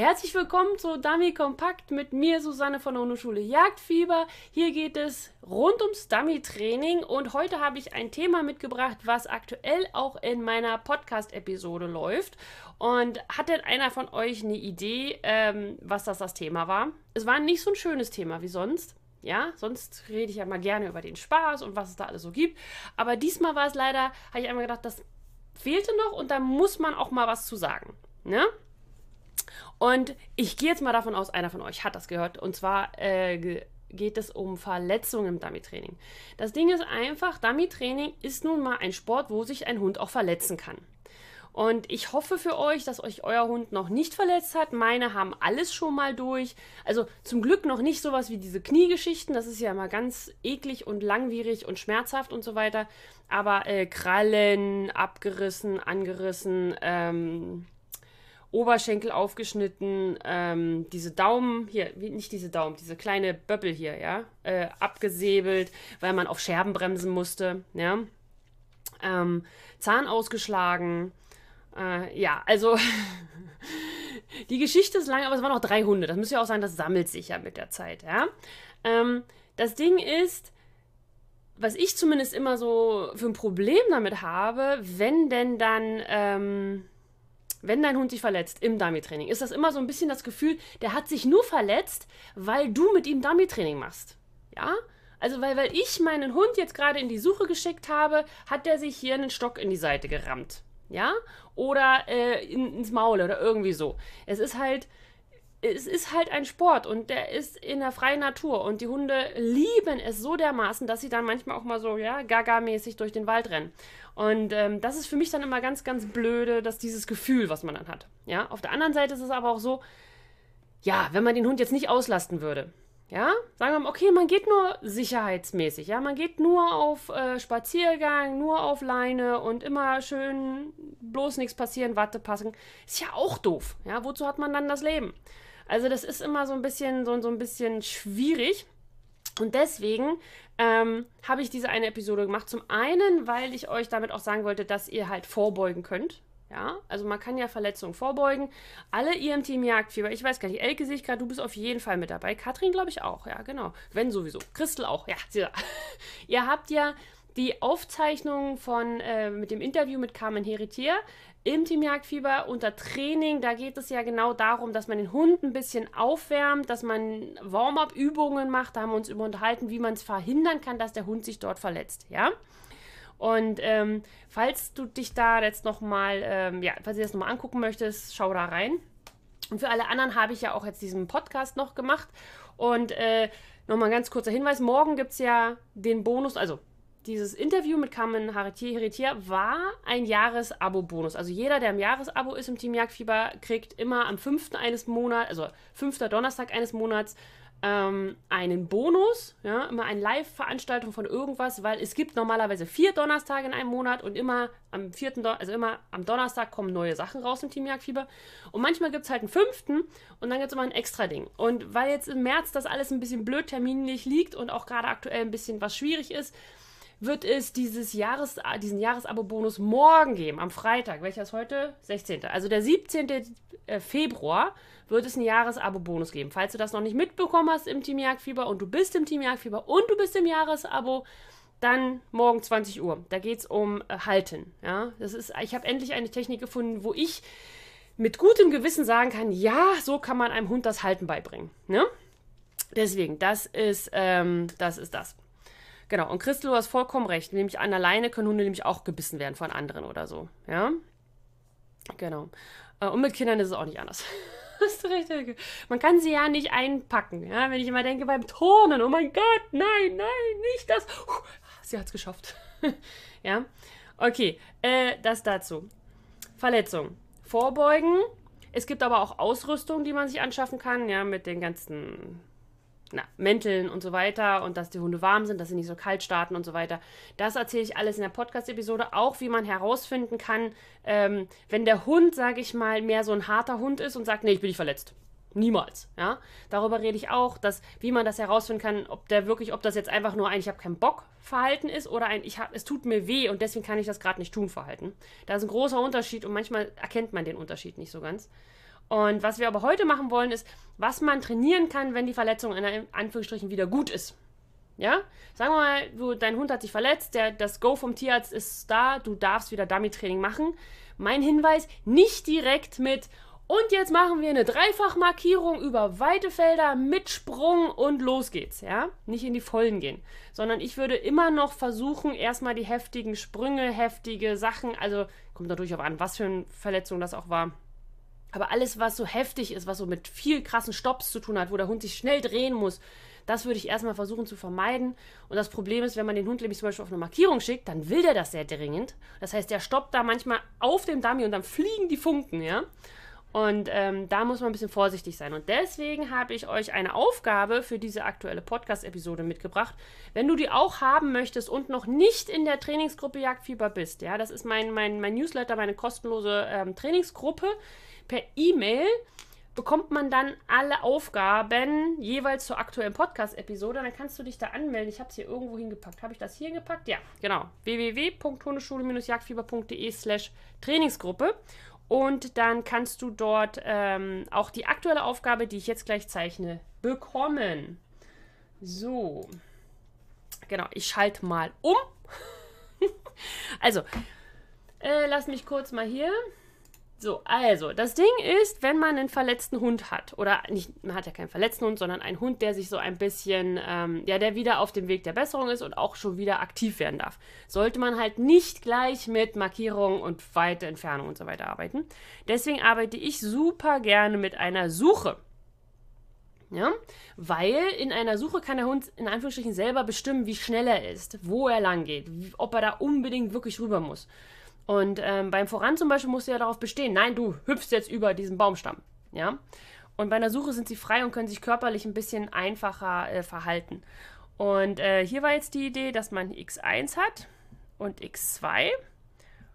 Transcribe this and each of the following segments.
Herzlich willkommen zu Dummy Kompakt mit mir, Susanne von der Hundeschule Jagdfieber. Hier geht es rund ums Dummy-Training und heute habe ich ein Thema mitgebracht, was aktuell auch in meiner Podcast-Episode läuft. Und hat denn einer von euch eine Idee, ähm, was das das Thema war? Es war nicht so ein schönes Thema wie sonst. Ja, sonst rede ich ja mal gerne über den Spaß und was es da alles so gibt. Aber diesmal war es leider, habe ich einmal gedacht, das fehlte noch und da muss man auch mal was zu sagen. Ne? Und ich gehe jetzt mal davon aus, einer von euch hat das gehört. Und zwar äh, geht es um Verletzungen im Dummy-Training. Das Ding ist einfach, Dummy-Training ist nun mal ein Sport, wo sich ein Hund auch verletzen kann. Und ich hoffe für euch, dass euch euer Hund noch nicht verletzt hat. Meine haben alles schon mal durch. Also zum Glück noch nicht sowas wie diese Kniegeschichten. Das ist ja immer ganz eklig und langwierig und schmerzhaft und so weiter. Aber äh, Krallen, abgerissen, angerissen, ähm, Oberschenkel aufgeschnitten, ähm, diese Daumen hier, nicht diese Daumen, diese kleine Böppel hier, ja, äh, abgesäbelt, weil man auf Scherben bremsen musste, ja. Ähm, Zahn ausgeschlagen, äh, ja, also die Geschichte ist lang, aber es waren noch drei Hunde. Das müsst ja auch sein, das sammelt sich ja mit der Zeit, ja. Ähm, das Ding ist, was ich zumindest immer so für ein Problem damit habe, wenn denn dann Ähm, wenn dein Hund sich verletzt im Dummy-Training, ist das immer so ein bisschen das Gefühl, der hat sich nur verletzt, weil du mit ihm Dummy-Training machst. Ja? Also, weil, weil ich meinen Hund jetzt gerade in die Suche geschickt habe, hat der sich hier einen Stock in die Seite gerammt. Ja? Oder äh, in, ins Maul oder irgendwie so. Es ist halt es ist halt ein Sport und der ist in der freien Natur und die Hunde lieben es so dermaßen, dass sie dann manchmal auch mal so, ja, gaga-mäßig durch den Wald rennen. Und ähm, das ist für mich dann immer ganz, ganz blöde, dass dieses Gefühl, was man dann hat. Ja, auf der anderen Seite ist es aber auch so, ja, wenn man den Hund jetzt nicht auslasten würde, ja, sagen wir mal, okay, man geht nur sicherheitsmäßig, ja, man geht nur auf äh, Spaziergang, nur auf Leine und immer schön bloß nichts passieren, Watte passen. Ist ja auch doof, ja, wozu hat man dann das Leben? Also das ist immer so ein bisschen, so, so ein bisschen schwierig. Und deswegen ähm, habe ich diese eine Episode gemacht. Zum einen, weil ich euch damit auch sagen wollte, dass ihr halt vorbeugen könnt. Ja, also man kann ja Verletzungen vorbeugen. Alle ihr e im Team Jagdfieber, ich weiß gar nicht, Elke sehe ich gerade, du bist auf jeden Fall mit dabei. Katrin, glaube ich, auch, ja, genau. Wenn sowieso. Christel auch, ja, ihr habt ja die Aufzeichnung von äh, mit dem Interview mit Carmen Heritier im Team Jagdfieber unter Training. Da geht es ja genau darum, dass man den Hund ein bisschen aufwärmt, dass man Warm-up-Übungen macht. Da haben wir uns über unterhalten, wie man es verhindern kann, dass der Hund sich dort verletzt. Ja. Und ähm, falls du dich da jetzt nochmal, ähm, ja, falls du das nochmal angucken möchtest, schau da rein. Und für alle anderen habe ich ja auch jetzt diesen Podcast noch gemacht. Und äh, nochmal ein ganz kurzer Hinweis: Morgen gibt es ja den Bonus, also dieses Interview mit Carmen Haritier, Heritier war ein Jahresabo-Bonus. Also jeder, der im Jahresabo ist im Team Jagdfieber, kriegt immer am 5. eines Monats, also 5. Donnerstag eines Monats, ähm, einen Bonus, ja, immer eine Live-Veranstaltung von irgendwas, weil es gibt normalerweise vier Donnerstage in einem Monat und immer am vierten, Don also immer am Donnerstag kommen neue Sachen raus im Team Jagdfieber. Und manchmal gibt es halt einen fünften und dann gibt es immer ein extra Ding. Und weil jetzt im März das alles ein bisschen blöd terminlich liegt und auch gerade aktuell ein bisschen was schwierig ist, wird es dieses Jahres, diesen Jahresabo-Bonus morgen geben, am Freitag. Welcher ist heute? 16. Also der 17. Äh, Februar wird es einen Jahresabo-Bonus geben. Falls du das noch nicht mitbekommen hast im Team Jagdfieber und du bist im Team Jagdfieber und du bist im Jahresabo, dann morgen 20 Uhr. Da geht es um äh, Halten. Ja? Das ist, ich habe endlich eine Technik gefunden, wo ich mit gutem Gewissen sagen kann, ja, so kann man einem Hund das Halten beibringen. Ne? Deswegen, das ist, ähm, das ist das. Genau, und Christel, du hast vollkommen recht. Nämlich an alleine können Hunde nämlich auch gebissen werden von anderen oder so. Ja? Genau. Äh, und mit Kindern ist es auch nicht anders. Hast du recht, Helge. Man kann sie ja nicht einpacken. Ja? Wenn ich immer denke, beim Turnen, oh mein Gott, nein, nein, nicht das. sie hat es geschafft. ja? Okay, äh, das dazu. Verletzung. Vorbeugen. Es gibt aber auch Ausrüstung, die man sich anschaffen kann, ja, mit den ganzen na, Mänteln und so weiter und dass die Hunde warm sind, dass sie nicht so kalt starten und so weiter. Das erzähle ich alles in der Podcast-Episode, auch wie man herausfinden kann, ähm, wenn der Hund, sage ich mal, mehr so ein harter Hund ist und sagt, nee, ich bin nicht verletzt. Niemals, ja. Darüber rede ich auch, dass, wie man das herausfinden kann, ob der wirklich, ob das jetzt einfach nur ein Ich habe keinen Bock Verhalten ist oder ein ich hab, es tut mir weh und deswegen kann ich das gerade nicht tun Verhalten. Da ist ein großer Unterschied und manchmal erkennt man den Unterschied nicht so ganz. Und was wir aber heute machen wollen, ist, was man trainieren kann, wenn die Verletzung in Anführungsstrichen wieder gut ist. Ja? Sagen wir mal, du, dein Hund hat sich verletzt, der, das Go vom Tierarzt ist da, du darfst wieder Dummy-Training machen. Mein Hinweis, nicht direkt mit, und jetzt machen wir eine Dreifachmarkierung über weite Felder mit Sprung und los geht's, ja? Nicht in die Vollen gehen, sondern ich würde immer noch versuchen, erstmal die heftigen Sprünge, heftige Sachen, also kommt natürlich auch an, was für eine Verletzung das auch war, aber alles, was so heftig ist, was so mit viel krassen Stops zu tun hat, wo der Hund sich schnell drehen muss, das würde ich erstmal versuchen zu vermeiden. Und das Problem ist, wenn man den Hund nämlich zum Beispiel auf eine Markierung schickt, dann will der das sehr dringend. Das heißt, der stoppt da manchmal auf dem Dummy und dann fliegen die Funken, ja. Und ähm, da muss man ein bisschen vorsichtig sein. Und deswegen habe ich euch eine Aufgabe für diese aktuelle Podcast-Episode mitgebracht. Wenn du die auch haben möchtest und noch nicht in der Trainingsgruppe Jagdfieber bist, ja, das ist mein, mein, mein Newsletter, meine kostenlose ähm, Trainingsgruppe per E-Mail bekommt man dann alle Aufgaben jeweils zur aktuellen Podcast-Episode. Dann kannst du dich da anmelden. Ich habe es hier irgendwo hingepackt. Habe ich das hier hingepackt? Ja, genau. www.hundeschule-jagdfieber.de slash Trainingsgruppe. Und dann kannst du dort ähm, auch die aktuelle Aufgabe, die ich jetzt gleich zeichne, bekommen. So. Genau, ich schalte mal um. also, äh, lass mich kurz mal hier. So, also, das Ding ist, wenn man einen verletzten Hund hat, oder nicht, man hat ja keinen verletzten Hund, sondern einen Hund, der sich so ein bisschen, ähm, ja, der wieder auf dem Weg der Besserung ist und auch schon wieder aktiv werden darf, sollte man halt nicht gleich mit Markierungen und weite Entfernung und so weiter arbeiten. Deswegen arbeite ich super gerne mit einer Suche. Ja? Weil in einer Suche kann der Hund in Anführungsstrichen selber bestimmen, wie schnell er ist, wo er lang geht, ob er da unbedingt wirklich rüber muss. Und ähm, beim Voran zum Beispiel musst du ja darauf bestehen, nein, du hüpfst jetzt über diesen Baumstamm. Ja? Und bei einer Suche sind sie frei und können sich körperlich ein bisschen einfacher äh, verhalten. Und äh, hier war jetzt die Idee, dass man x1 hat und x2.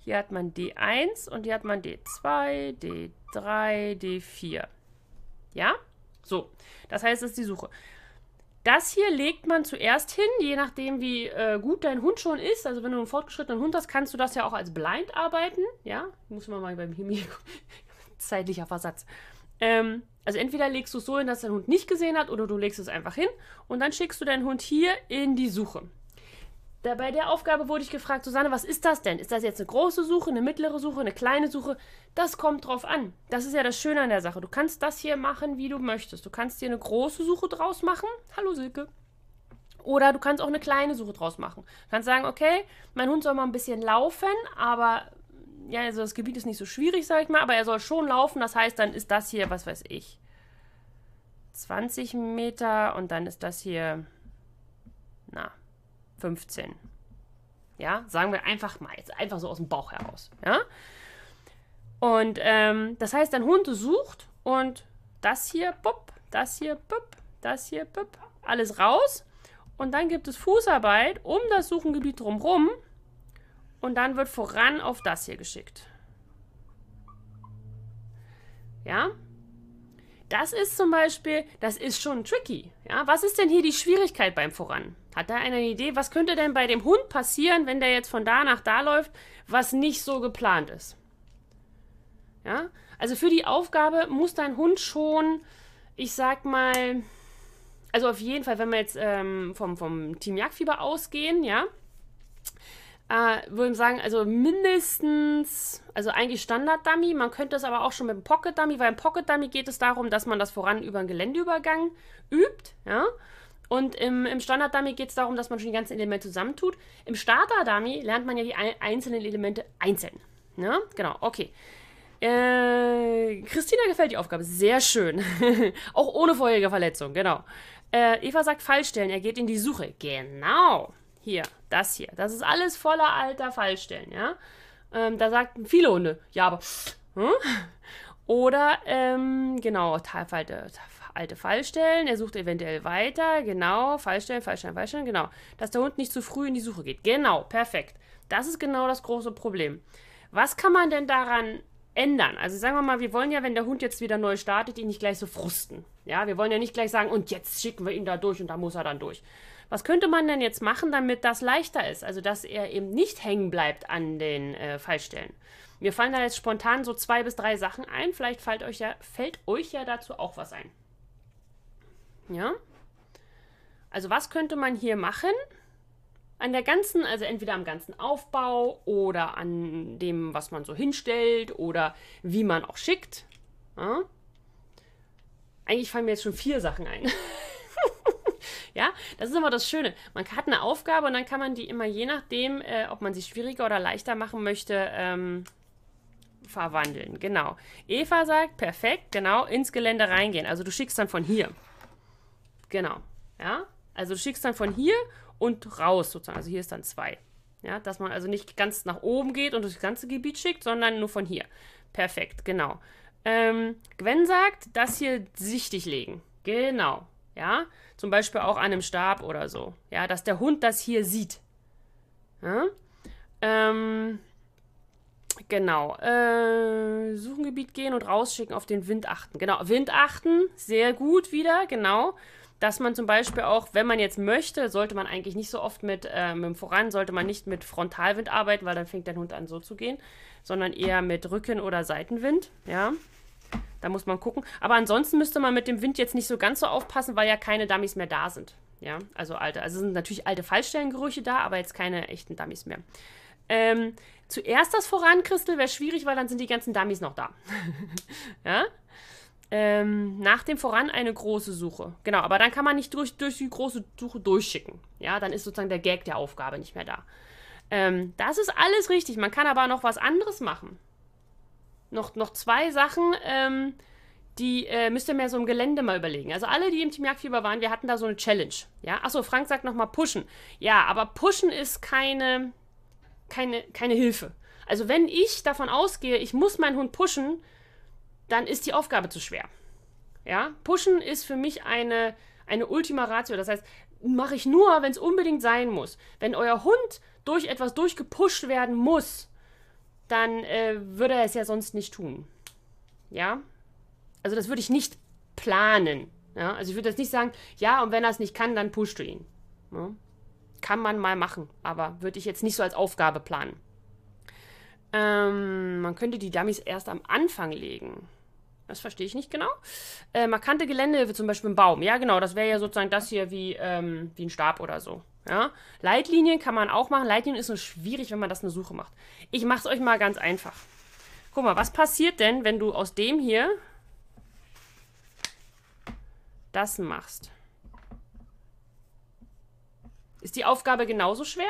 Hier hat man D1 und hier hat man D2, D3, D4. Ja? So. Das heißt, das ist die Suche. Das hier legt man zuerst hin, je nachdem, wie äh, gut dein Hund schon ist. Also wenn du einen fortgeschrittenen Hund hast, kannst du das ja auch als Blind arbeiten. Ja, muss man mal beim Himmel zeitlicher Versatz. Ähm, also entweder legst du es so hin, dass dein Hund nicht gesehen hat, oder du legst es einfach hin und dann schickst du deinen Hund hier in die Suche. Da bei der Aufgabe wurde ich gefragt, Susanne, was ist das denn? Ist das jetzt eine große Suche, eine mittlere Suche, eine kleine Suche? Das kommt drauf an. Das ist ja das Schöne an der Sache. Du kannst das hier machen, wie du möchtest. Du kannst dir eine große Suche draus machen. Hallo Silke. Oder du kannst auch eine kleine Suche draus machen. Du kannst sagen, okay, mein Hund soll mal ein bisschen laufen, aber ja, also das Gebiet ist nicht so schwierig, sag ich mal, aber er soll schon laufen. Das heißt, dann ist das hier, was weiß ich, 20 Meter und dann ist das hier 15. Ja, sagen wir einfach mal, jetzt einfach so aus dem Bauch heraus. Ja? Und ähm, das heißt, dein Hund sucht und das hier, bupp, das hier, bupp, das hier, bupp, alles raus. Und dann gibt es Fußarbeit um das Suchengebiet drumherum. Und dann wird voran auf das hier geschickt. Ja, das ist zum Beispiel, das ist schon tricky. Ja, was ist denn hier die Schwierigkeit beim Voran? Hat da einer eine Idee, was könnte denn bei dem Hund passieren, wenn der jetzt von da nach da läuft, was nicht so geplant ist? Ja, also für die Aufgabe muss dein Hund schon, ich sag mal, also auf jeden Fall, wenn wir jetzt ähm, vom, vom Team Jagdfieber ausgehen, ja, äh, würde ich sagen, also mindestens, also eigentlich Standard-Dummy, man könnte das aber auch schon mit dem Pocket-Dummy, weil im Pocket-Dummy geht es darum, dass man das voran über einen Geländeübergang übt, ja. Und im, im Standard-Dummy geht es darum, dass man schon die ganzen Elemente zusammentut. Im Starter-Dummy lernt man ja die einzelnen Elemente einzeln. Ne? Genau, okay. Äh, Christina gefällt die Aufgabe. Sehr schön. auch ohne vorherige Verletzung, genau. Äh, Eva sagt Fallstellen, er geht in die Suche. Genau. Hier, das hier. Das ist alles voller alter Fallstellen, ja. Ähm, da sagten viele Hunde, ja, aber. Hm? Oder, ähm, genau, alte, alte Fallstellen. Er sucht eventuell weiter. Genau, Fallstellen, Fallstellen, Fallstellen, genau. Dass der Hund nicht zu früh in die Suche geht. Genau, perfekt. Das ist genau das große Problem. Was kann man denn daran ändern. Also sagen wir mal, wir wollen ja, wenn der Hund jetzt wieder neu startet, ihn nicht gleich so frusten. Ja, wir wollen ja nicht gleich sagen, und jetzt schicken wir ihn da durch und da muss er dann durch. Was könnte man denn jetzt machen, damit das leichter ist? Also, dass er eben nicht hängen bleibt an den äh, Fallstellen. Mir fallen da jetzt spontan so zwei bis drei Sachen ein. Vielleicht fällt euch ja, fällt euch ja dazu auch was ein. Ja? Also, was könnte man hier machen? An der ganzen, also entweder am ganzen Aufbau oder an dem, was man so hinstellt oder wie man auch schickt. Ja? Eigentlich fallen mir jetzt schon vier Sachen ein. ja, das ist aber das Schöne. Man hat eine Aufgabe und dann kann man die immer je nachdem, äh, ob man sie schwieriger oder leichter machen möchte, ähm, verwandeln. Genau. Eva sagt, perfekt, genau, ins Gelände reingehen. Also du schickst dann von hier. Genau. Ja, also du schickst dann von hier und raus sozusagen. Also hier ist dann 2. Ja, dass man also nicht ganz nach oben geht und das ganze Gebiet schickt, sondern nur von hier. Perfekt, genau. Ähm, Gwen sagt, das hier sichtig legen. Genau, ja. Zum Beispiel auch an einem Stab oder so. Ja, dass der Hund das hier sieht. Ja? Ähm, genau. Äh, Suchengebiet gehen und rausschicken, auf den Wind achten. Genau, Wind achten, sehr gut wieder, Genau dass man zum Beispiel auch, wenn man jetzt möchte, sollte man eigentlich nicht so oft mit, äh, mit dem Voran, sollte man nicht mit Frontalwind arbeiten, weil dann fängt der Hund an so zu gehen, sondern eher mit Rücken- oder Seitenwind, ja. Da muss man gucken. Aber ansonsten müsste man mit dem Wind jetzt nicht so ganz so aufpassen, weil ja keine Dummies mehr da sind. Ja, also alte. Also sind natürlich alte Fallstellengerüche da, aber jetzt keine echten Dummies mehr. Ähm, zuerst das Voran, Vorankristel wäre schwierig, weil dann sind die ganzen Dummies noch da. ja? ähm, nach dem Voran eine große Suche. Genau, aber dann kann man nicht durch, durch die große Suche durchschicken. Ja, dann ist sozusagen der Gag der Aufgabe nicht mehr da. Ähm, das ist alles richtig. Man kann aber noch was anderes machen. Noch, noch zwei Sachen, ähm, die äh, müsst ihr mir so im Gelände mal überlegen. Also alle, die im Team Jagdfieber waren, wir hatten da so eine Challenge. Ja, achso, Frank sagt nochmal pushen. Ja, aber pushen ist keine, keine, keine Hilfe. Also wenn ich davon ausgehe, ich muss meinen Hund pushen, dann ist die Aufgabe zu schwer. Ja, pushen ist für mich eine, eine Ultima Ratio. Das heißt, mache ich nur, wenn es unbedingt sein muss. Wenn euer Hund durch etwas durchgepusht werden muss, dann äh, würde er es ja sonst nicht tun. Ja? Also das würde ich nicht planen. Ja? Also ich würde jetzt nicht sagen, ja, und wenn er es nicht kann, dann pusht du ihn. Ja? Kann man mal machen, aber würde ich jetzt nicht so als Aufgabe planen. Ähm, man könnte die Dummies erst am Anfang legen. Das verstehe ich nicht genau. Äh, markante Geländehilfe, zum Beispiel ein Baum. Ja, genau, das wäre ja sozusagen das hier wie, ähm, wie ein Stab oder so. Ja? Leitlinien kann man auch machen. Leitlinien ist nur schwierig, wenn man das eine Suche macht. Ich mache es euch mal ganz einfach. Guck mal, was passiert denn, wenn du aus dem hier das machst? Ist die Aufgabe genauso schwer?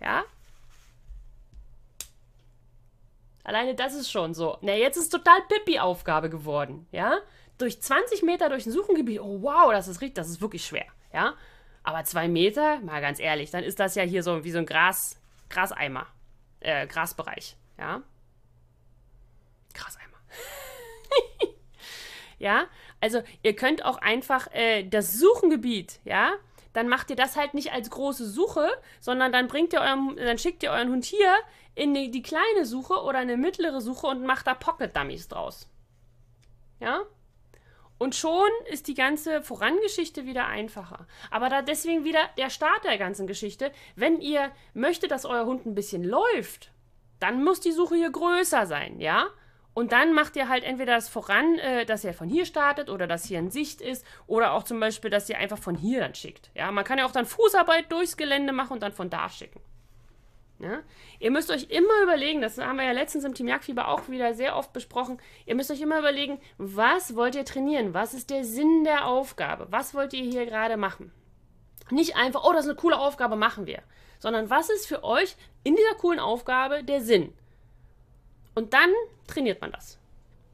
Ja, Alleine das ist schon so. Na, jetzt ist total Pippi-Aufgabe geworden, ja? Durch 20 Meter durch ein Suchengebiet, oh wow, das ist richtig, das ist wirklich schwer, ja? Aber zwei Meter, mal ganz ehrlich, dann ist das ja hier so wie so ein Gras, Graseimer, äh, Grasbereich, ja? Graseimer. ja, also ihr könnt auch einfach äh, das Suchengebiet, ja, dann macht ihr das halt nicht als große Suche, sondern dann bringt ihr eurem, dann schickt ihr euren Hund hier in die, die kleine Suche oder eine mittlere Suche und macht da Pocket Dummies draus. Ja? Und schon ist die ganze Vorangeschichte wieder einfacher. Aber da deswegen wieder der Start der ganzen Geschichte. Wenn ihr möchtet, dass euer Hund ein bisschen läuft, dann muss die Suche hier größer sein, ja? Und dann macht ihr halt entweder das voran, äh, dass ihr von hier startet oder dass hier in Sicht ist oder auch zum Beispiel, dass ihr einfach von hier dann schickt. Ja, man kann ja auch dann Fußarbeit durchs Gelände machen und dann von da schicken. Ne? Ihr müsst euch immer überlegen, das haben wir ja letztens im Team Jagdfieber auch wieder sehr oft besprochen, ihr müsst euch immer überlegen, was wollt ihr trainieren? Was ist der Sinn der Aufgabe? Was wollt ihr hier gerade machen? Nicht einfach, oh, das ist eine coole Aufgabe, machen wir. Sondern was ist für euch in dieser coolen Aufgabe der Sinn? Und dann trainiert man das.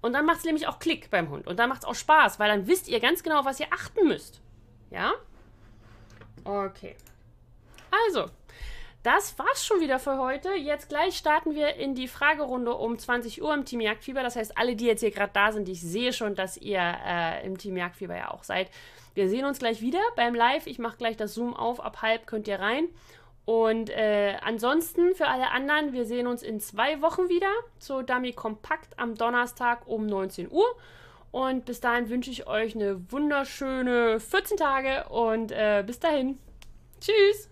Und dann macht es nämlich auch Klick beim Hund. Und dann macht es auch Spaß, weil dann wisst ihr ganz genau, was ihr achten müsst. Ja? Okay. Also, das war's schon wieder für heute. Jetzt gleich starten wir in die Fragerunde um 20 Uhr im Team Jagdfieber. Das heißt, alle, die jetzt hier gerade da sind, ich sehe schon, dass ihr äh, im Team Jagdfieber ja auch seid. Wir sehen uns gleich wieder beim Live. Ich mache gleich das Zoom auf. Ab halb könnt ihr rein. Und äh, ansonsten für alle anderen, wir sehen uns in zwei Wochen wieder zu Dummy Kompakt am Donnerstag um 19 Uhr. Und bis dahin wünsche ich euch eine wunderschöne 14 Tage und äh, bis dahin. Tschüss!